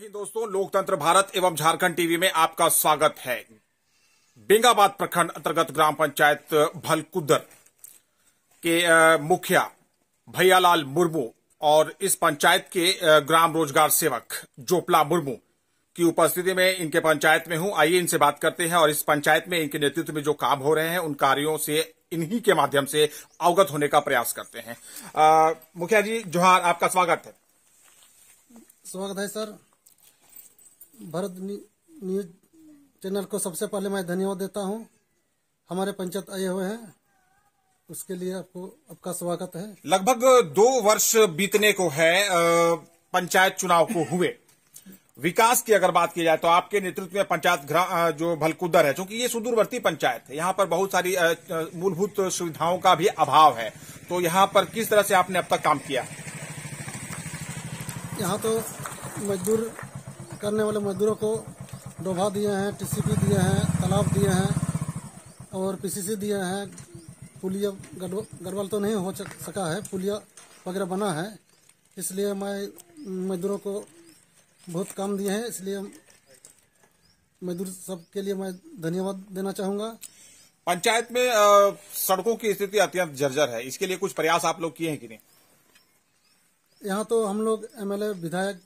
हिंद दोस्तों लोकतंत्र भारत एवं झारखंड टीवी में आपका स्वागत है बेंगाबाद प्रखंड अंतर्गत ग्राम पंचायत भलकुदर के मुखिया भैयालाल मुर्मू और इस पंचायत के ग्राम रोजगार सेवक जोपला मुर्मू की उपस्थिति में इनके पंचायत में हूं आइए इनसे बात करते हैं और इस पंचायत में इनके नेतृत्व में जो काम हो रहे हैं उन कार्यो से इन्हीं के माध्यम से अवगत होने का प्रयास करते हैं मुखिया जी जोहार आपका स्वागत है स्वागत है सर भारत न्यूज चैनल को सबसे पहले मैं धन्यवाद देता हूँ हमारे पंचायत आए हुए हैं उसके लिए आपको आपका स्वागत है लगभग दो वर्ष बीतने को है पंचायत चुनाव को हुए विकास की अगर बात की जाए तो आपके नेतृत्व में पंचायत जो भलकुदर है क्योंकि ये सुदूरवर्ती पंचायत है यहाँ पर बहुत सारी मूलभूत सुविधाओं का भी अभाव है तो यहाँ पर किस तरह से आपने अब तक काम किया यहाँ तो मजदूर करने वाले मजदूरों को डोभा दिए हैं टीसीपी दिए हैं तालाब दिए हैं और पीसीसी दिए हैं पुलिया गड़बड़ तो नहीं हो सका है पुलिया वगैरह बना है इसलिए मैं मजदूरों को बहुत काम दिए हैं इसलिए मजदूर सब के लिए मैं धन्यवाद देना चाहूँगा पंचायत में सड़कों की स्थिति अत्यंत जर्जर है इसके लिए कुछ प्रयास आप लोग किए हैं कि नहीं यहाँ तो हम लोग एमएलए विधायक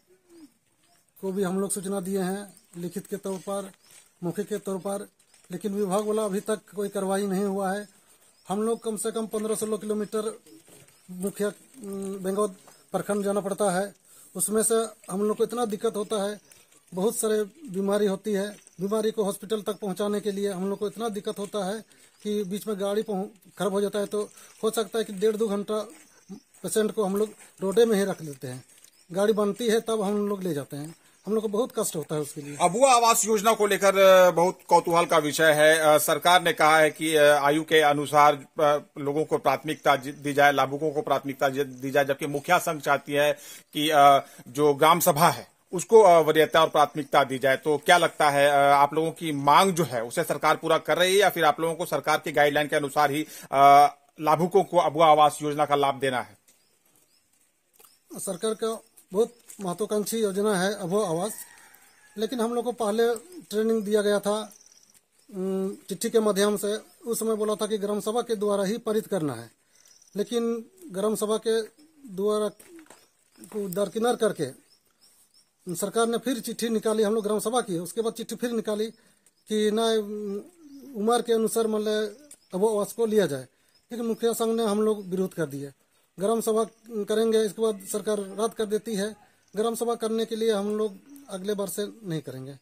को भी हम लोग सूचना दिए हैं लिखित के तौर पर मौके के तौर पर लेकिन विभाग वाला अभी तक कोई कार्रवाई नहीं हुआ है हम लोग कम से कम पंद्रह सोलह किलोमीटर मुखिया बेंगौद प्रखंड जाना पड़ता है उसमें से हम लोग को इतना दिक्कत होता है बहुत सारे बीमारी होती है बीमारी को हॉस्पिटल तक पहुंचाने के लिए हम लोग को इतना दिक्कत होता है कि बीच में गाड़ी खराब हो जाता है तो हो सकता है कि डेढ़ दो घंटा पेशेंट को हम लोग रोडे में ही रख लेते हैं गाड़ी बनती है तब हम लोग ले जाते हैं हम लोग को बहुत कष्ट होता है उसके लिए अबुआ आवास योजना को लेकर बहुत कौतूहल का विषय है सरकार ने कहा है कि आयु के अनुसार लोगों को प्राथमिकता दी जाए लाभुकों को प्राथमिकता दी जाए जबकि मुखिया संघ चाहती है कि जो ग्राम सभा है उसको वरीयता और प्राथमिकता दी जाए तो क्या लगता है आप लोगों की मांग जो है उसे सरकार पूरा कर रही है या फिर आप लोगों को सरकार की गाइडलाइन के अनुसार ही लाभुकों को अबुआ आवास योजना का लाभ देना है सरकार का बहुत महत्वाकांक्षी योजना है अभो आवास लेकिन हम लोग को पहले ट्रेनिंग दिया गया था चिट्ठी के माध्यम से उस समय बोला था कि ग्राम सभा के द्वारा ही पारित करना है लेकिन ग्राम सभा के द्वारा को दरकिनार करके सरकार ने फिर चिट्ठी निकाली हम लोग ग्राम सभा की उसके बाद चिट्ठी फिर निकाली कि न उम्र के अनुसार मतलब अभो आवास को लिया जाए लेकिन मुखिया संघ ने हम लोग विरोध कर दिए ग्राम सभा करेंगे इसके बाद सरकार रद्द कर देती है ग्राम सभा करने के लिए हम लोग अगले बार से नहीं करेंगे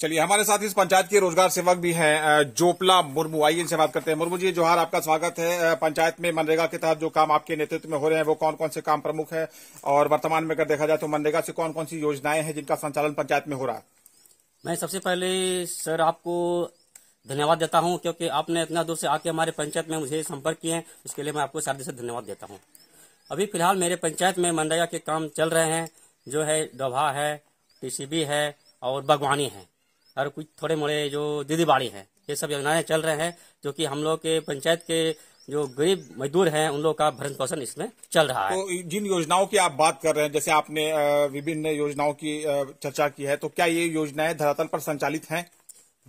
चलिए हमारे साथ इस पंचायत के रोजगार सेवक भी हैं जोपला मुर्मू आइए इनसे बात करते हैं मुर्मू जी जोहार आपका स्वागत है पंचायत में मनरेगा के तहत जो काम आपके नेतृत्व में हो रहे हैं वो कौन कौन से काम प्रमुख है और वर्तमान में अगर देखा जाए तो मनरेगा से कौन कौन सी योजनाएं हैं जिनका संचालन पंचायत में हो रहा है मैं सबसे पहले सर आपको धन्यवाद देता हूँ क्योंकि आपने इतना दूर से आके हमारे पंचायत में मुझे संपर्क किए उसके लिए मैं आपको सारे से धन्यवाद देता हूँ अभी फिलहाल मेरे पंचायत में मनरेगा के काम चल रहे हैं जो है डोभा है टीसीबी है और बागवानी है और कुछ थोड़े मोड़े जो दीदी बाड़ी है ये सब योजनाएं चल रहे हैं जो की हम लोग के पंचायत के जो गरीब मजदूर हैं उन लोगों का भरण पोषण इसमें चल रहा है तो जिन योजनाओं की आप बात कर रहे हैं जैसे आपने विभिन्न योजनाओं की चर्चा की है तो क्या ये योजनाएं धरातल पर संचालित हैं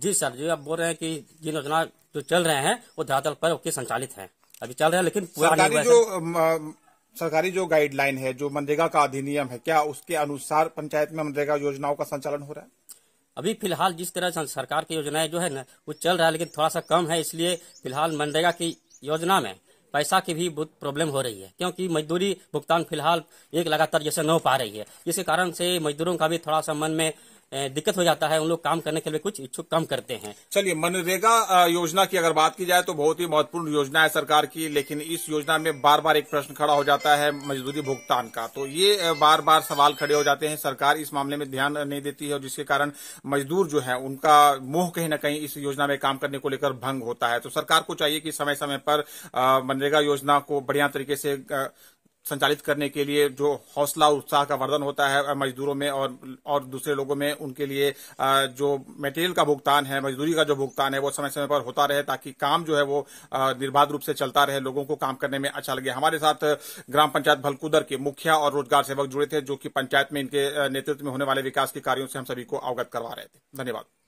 जी सर जी आप बोल रहे हैं कि जिन योजना जो चल रहे हैं वो धरातल पर ओके संचालित है अभी चल रहे हैं लेकिन सरकारी जो सरकारी जो गाइडलाइन है जो मनरेगा का अधिनियम है क्या उसके अनुसार पंचायत में मनरेगा योजनाओं का संचालन हो रहा है अभी फिलहाल जिस तरह सरकार की योजनाएं जो है ना वो चल रहा है लेकिन थोड़ा सा कम है इसलिए फिलहाल मनरेगा की योजना में पैसा की भी बहुत प्रॉब्लम हो रही है क्योंकि मजदूरी भुगतान फिलहाल एक लगातार जैसे न हो पा रही है इसी कारण से मजदूरों का भी थोड़ा सा मन में दिक्कत हो जाता है उन लोग काम करने के लिए कुछ इच्छुक कम करते हैं चलिए मनरेगा योजना की अगर बात की जाए तो बहुत ही महत्वपूर्ण योजना है सरकार की लेकिन इस योजना में बार बार एक प्रश्न खड़ा हो जाता है मजदूरी भुगतान का तो ये बार बार सवाल खड़े हो जाते हैं सरकार इस मामले में ध्यान नहीं देती है और जिसके कारण मजदूर जो है उनका मोह कहीं ना कहीं इस योजना में काम करने को लेकर भंग होता है तो सरकार को चाहिए कि समय समय पर मनरेगा योजना को बढ़िया तरीके से संचालित करने के लिए जो हौसला उत्साह का वर्धन होता है मजदूरों में और और दूसरे लोगों में उनके लिए जो मटेरियल का भुगतान है मजदूरी का जो भुगतान है वो समय समय पर होता रहे ताकि काम जो है वो निर्बाध रूप से चलता रहे लोगों को काम करने में अच्छा लगे हमारे साथ ग्राम पंचायत भलकुदर के मुखिया और रोजगार सेवक जुड़े थे जो कि पंचायत में इनके नेतृत्व में होने वाले विकास के कार्यो से हम सभी को अवगत करवा रहे थे धन्यवाद